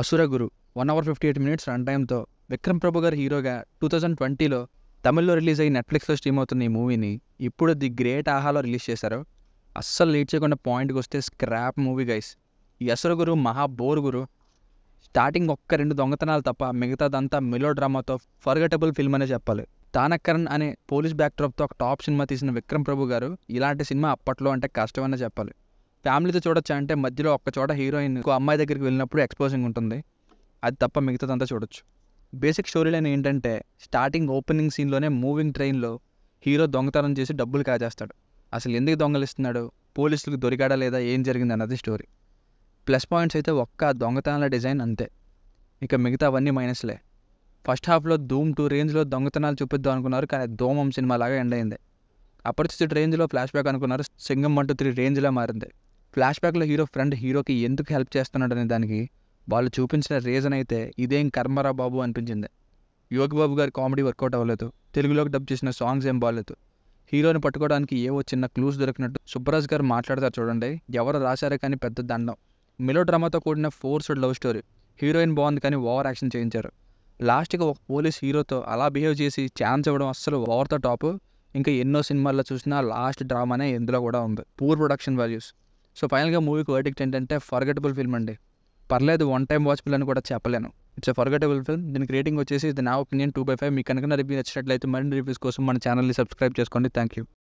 అసురగురు one hour fifty eight minutes run టైంతో విక్రమ్ ప్రభు గారు హీరోగా టూ థౌజండ్ ట్వంటీలో తమిళ్లో రిలీజ్ అయ్యి నెట్ఫ్లిక్స్లో స్ట్రీమ్ అవుతున్న ఈ మూవీని ఇప్పుడు ది గ్రేట్ ఆహాలో రిలీజ్ చేశారు అస్సలు లీడ్ చేయకుండా పాయింట్కి వస్తే స్క్రాప్ మూవీ గైస్ ఈ అసురగురు మహా బోర్ గురు స్టార్టింగ్ ఒక్క రెండు దొంగతనాలు తప్ప మిగతాదంతా మిలో డ్రామాతో ఫర్గటబుల్ ఫిల్మ్ అనే చెప్పాలి తానక్కరన్ అనే పోలీస్ బ్యాక్డ్రాప్తో ఒక టాప్ సినిమా తీసిన విక్రమ్ ప్రభు గారు ఇలాంటి సినిమా అప్పట్లో అంటే కష్టమనే చెప్పాలి ఫ్యామిలీతో చూడొచ్చు అంటే మధ్యలో ఒక్క చోట హీరోయిన్ ఒక అమ్మాయి దగ్గరికి వెళ్ళినప్పుడు ఎక్స్పోజింగ్ ఉంటుంది అది తప్ప మిగతాదంతా చూడొచ్చు బేసిక్ స్టోరీ లైన్ ఏంటంటే స్టార్టింగ్ ఓపెనింగ్ సీన్లోనే మూవింగ్ ట్రైన్లో హీరో దొంగతనం చేసి డబ్బులు కాజేస్తాడు అసలు ఎందుకు దొంగలిస్తున్నాడు పోలీసులకు దొరికాడా లేదా ఏం జరిగింది అన్నది స్టోరీ ప్లస్ పాయింట్స్ అయితే ఒక్క దొంగతనాల డిజైన్ అంతే ఇక మిగతావన్నీ మైనస్లే ఫస్ట్ హాఫ్లో ధూమ్ టూ రేంజ్లో దొంగతనాలు చూపిద్దాం అనుకున్నారు కానీ ధూమం సినిమాలాగా ఎండ్ అయింది అపరిస్థితి రేంజ్లో ఫ్లాష్ బ్యాక్ అనుకున్నారు సింగం టూ త్రీ రేంజ్లో మారింది ఫ్లాష్ బ్యాక్లో హీరో ఫ్రెండ్ హీరోకి ఎందుకు హెల్ప్ చేస్తున్నాడనే దానికి వాళ్ళు చూపించిన రీజన్ అయితే ఇదేం కర్మరా బాబు అనిపించింది బాబు గారి కామెడీ వర్కౌట్ అవ్వలేదు తెలుగులోకి డబ్ చేసిన సాంగ్స్ ఏం బాగలేదు హీరోని పట్టుకోవడానికి ఏవో చిన్న క్లూస్ దొరికినట్టు సుబ్బరాజ్ గారు మాట్లాడతారు చూడండి ఎవరు రాశారే కానీ పెద్ద దండం మిలో డ్రామాతో కూడిన ఫోర్స్డ్ లవ్ స్టోరీ హీరోయిన్ బాగుంది కానీ ఓవర్ యాక్షన్ చేయించారు లాస్ట్కి ఒక పోలీస్ హీరోతో అలా బిహేవ్ చేసి ఛాన్స్ ఇవ్వడం అస్సలు ఓవర్తో టాప్ ఇంకా ఎన్నో సినిమాల్లో చూసినా లాస్ట్ డ్రామానే ఇందులో కూడా ఉంది పూర్ ప్రొడక్షన్ వాల్యూస్ సో ఫైనల్గా మూవీకి వర్డిక్ట్ ఏంటంటే ఫర్గెటబుల్ ఫిల్మ్ అండి పర్లేదు వన్ టైం వాచబుల్ అని కూడా చెప్పలేను ఇట్స్ ఫర్గెటబుల్ ఫిల్మ్ దీనికి రేటింగ్ వచ్చేసి ఇది నా ఒపీనియన్ టూ బై ఫైవ్ మీకు కనుక రివ్యూ నచ్చినట్లయితే మరిన్ని రివ్యూస్ కోసం మన ఛానల్ని సబ్స్క్రైబ్ చేసుకోండి థ్యాంక్ యూ